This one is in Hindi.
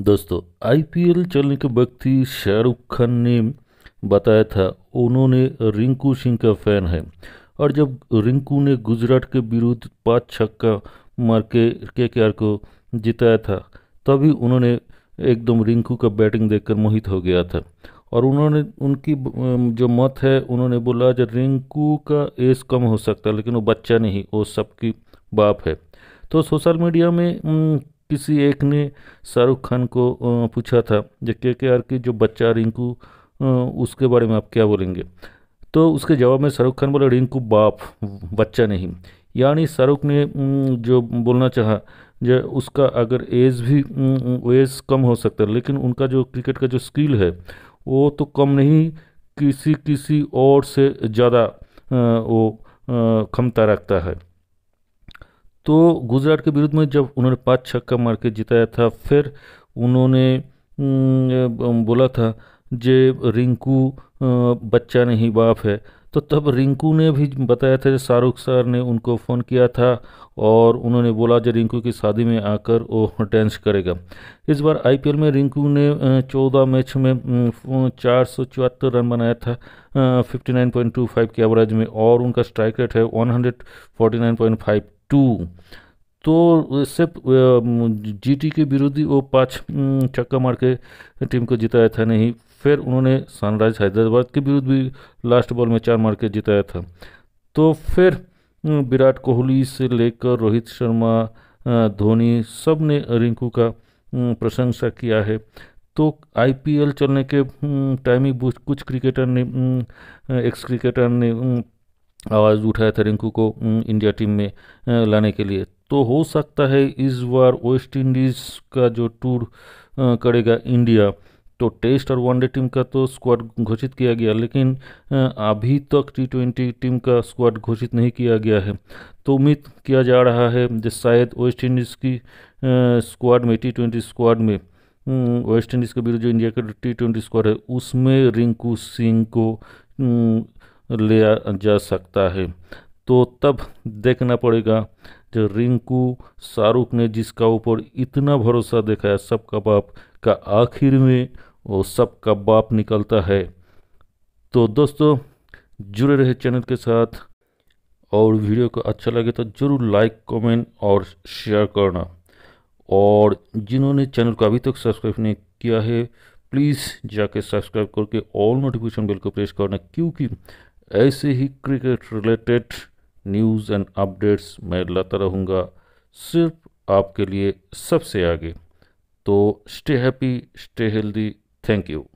दोस्तों आईपीएल चलने के वक्त ही शाहरुख खान ने बताया था उन्होंने रिंकू सिंह का फैन है और जब रिंकू ने गुजरात के विरुद्ध पाँच छक्का मार के के के आर को जिताया था तभी उन्होंने एकदम रिंकू का बैटिंग देखकर मोहित हो गया था और उन्होंने उनकी जो मत है उन्होंने बोला जब रिंकू का एज कम हो सकता है लेकिन वो बच्चा नहीं वो सबकी बाप है तो सोशल मीडिया में किसी एक ने शाहरुख खान को पूछा था जो के के आर की जो बच्चा रिंकू उसके बारे में आप क्या बोलेंगे तो उसके जवाब में शाहरुख खान बोले रिंकू बाप बच्चा नहीं यानी शाहरुख ने जो बोलना चाहा जो उसका अगर एज भी एज कम हो सकता है लेकिन उनका जो क्रिकेट का जो स्किल है वो तो कम नहीं किसी किसी और से ज़्यादा वो क्षमता रखता है तो गुजरात के विरुद्ध में जब उन्होंने पाँच छक्का मार के जिताया था फिर उन्होंने बोला था जे रिंकू बच्चा नहीं बाप है तो तब रिंकू ने भी बताया था शाहरुख सर ने उनको फ़ोन किया था और उन्होंने बोला जो रिंकू की शादी में आकर वो डांस करेगा इस बार आईपीएल में रिंकू ने चौदह मैच में चार सौ चौहत्तर रन बनाया था fifty nine point two five के एवरेज में और उनका स्ट्राइक रेट है one hundred forty nine point five two तो सिर्फ जीटी के विरोधी वो पाँच चक्का मार के टीम को जिताया था नहीं फिर उन्होंने सनराइज हैदराबाद के विरुद्ध भी लास्ट बॉल में चार मार के जिताया था तो फिर विराट कोहली से लेकर रोहित शर्मा धोनी सब ने रिंकू का प्रशंसा किया है तो आईपीएल चलने के टाइम ही कुछ क्रिकेटर ने एक्स क्रिकेटर ने आवाज़ उठाया था रिंकू को इंडिया टीम में लाने के लिए तो हो सकता है इस बार वेस्ट इंडीज़ का जो टूर करेगा इंडिया तो टेस्ट और वनडे टीम का तो स्क्वाड घोषित किया गया लेकिन अभी तक टी ट्वेंटी टीम का स्क्वाड घोषित नहीं किया गया है तो उम्मीद किया जा रहा है जो शायद वेस्ट इंडीज़ की स्क्वाड में टी ट्वेंटी स्क्वाड में वेस्ट इंडीज़ के विरुद्ध जो इंडिया का टी ट्वेंटी स्क्वाड है उसमें रिंकू सिंह को लिया जा सकता है तो तब देखना पड़ेगा जो रिंकू शाहरुख ने जिसका ऊपर इतना भरोसा दिखाया सबका बाप का आखिर में वो सबका बाप निकलता है तो दोस्तों जुड़े रहे चैनल के साथ और वीडियो को अच्छा लगे तो ज़रूर लाइक कमेंट और शेयर करना और जिन्होंने चैनल को अभी तक सब्सक्राइब नहीं किया है प्लीज़ जाके सब्सक्राइब करके ऑल नोटिफिकेशन बिल को प्रेस करना क्योंकि ऐसे ही cricket related news and updates मैं लाता रहूँगा सिर्फ आपके लिए सबसे आगे तो stay happy stay healthy thank you